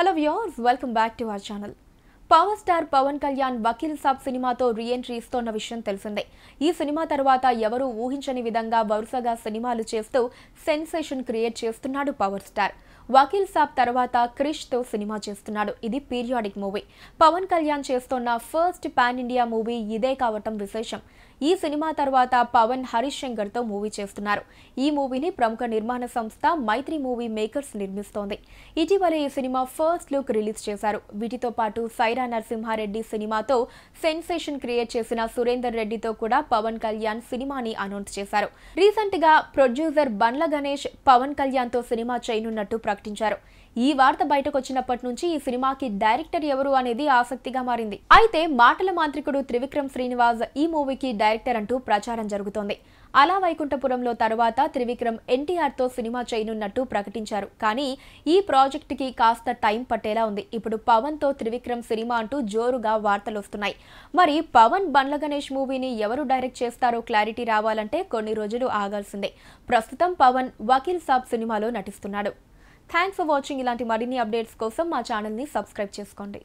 hello viewers welcome back to our channel power star Pawan Kalyan Vakeel Saab సినిమాతో reentry ఇస్తోన్న విషయం తెలిసిందే ఈ సినిమా తర్వాత ఎవరూ ఊహించని విధంగా వరుసగా సినిమాలు చేస్తూ సెన్సేషన్ క్రియేట్ చేస్తున్నాడు పవర్ స్టార్ వకీల్ సాబ్ తర్వాత క్రిష్తో సినిమా చేస్తున్నాడు ఇది పీరియాడిక్ మూవీ పవన్ కళ్యాణ్ చేస్తున్న ఫస్ట్ పాన్ ఇండియా మూవీ ఇదే కావటం విశేషం ఈ సినిమా తర్వాత పవన్ హరీష్ తో మూవీ చేస్తున్నారు ఈ మూవీని ప్రముఖ నిర్మాణ సంస్థ మైత్రి మూవీ మేకర్స్ నిర్మిస్తోంది ఇటీవలే ఈ సినిమా ఫస్ట్ లుక్ రిలీజ్ చేశారు వీటితో పాటు సైరా నరసింహారెడ్డి సినిమాతో సెన్సేషన్ క్రియేట్ చేసిన సురేందర్ రెడ్డితో కూడా పవన్ కళ్యాణ్ సినిమాని అనౌన్స్ చేశారు రీసెంట్ గా ప్రొడ్యూసర్ బండ్ల గణేష్ పవన్ కళ్యాణ్ తో సినిమా చేయనున్నట్టు ప్రకటించారు ఈ వార్త బయటకు వచ్చినప్పటి నుంచి ఈ సినిమాకి డైరెక్టర్ ఎవరు అనేది ఆసక్తిగా మారింది అయితే మాటల మాంత్రికుడు త్రివిక్రమ్ శ్రీనివాస్ ఈ మూవీకి డైరెక్టర్ అంటూ ప్రచారం జరుగుతోంది అలా వైకుంఠపురంలో తర్వాత త్రివిక్రమ్ ఎన్టీఆర్తో సినిమా చేయనున్నట్టు ప్రకటించారు కానీ ఈ ప్రాజెక్టుకి కాస్త టైం పట్టేలా ఉంది ఇప్పుడు పవన్తో త్రివిక్రమ్ సినిమా అంటూ జోరుగా వార్తలు వస్తున్నాయి మరి పవన్ బండ్ల గణేష్ మూవీని ఎవరు డైరెక్ట్ చేస్తారో క్లారిటీ రావాలంటే కొన్ని రోజులు ఆగాల్సిందే ప్రస్తుతం పవన్ వకీల్ సాబ్ సినిమాలో నటిస్తున్నాడు థ్యాంక్స్ ఫర్ వాచింగ్ ఇలాంటి మరిన్ని అప్డేట్స్ కోసం మా ఛానల్ని సబ్స్క్రైబ్ చేసుకోండి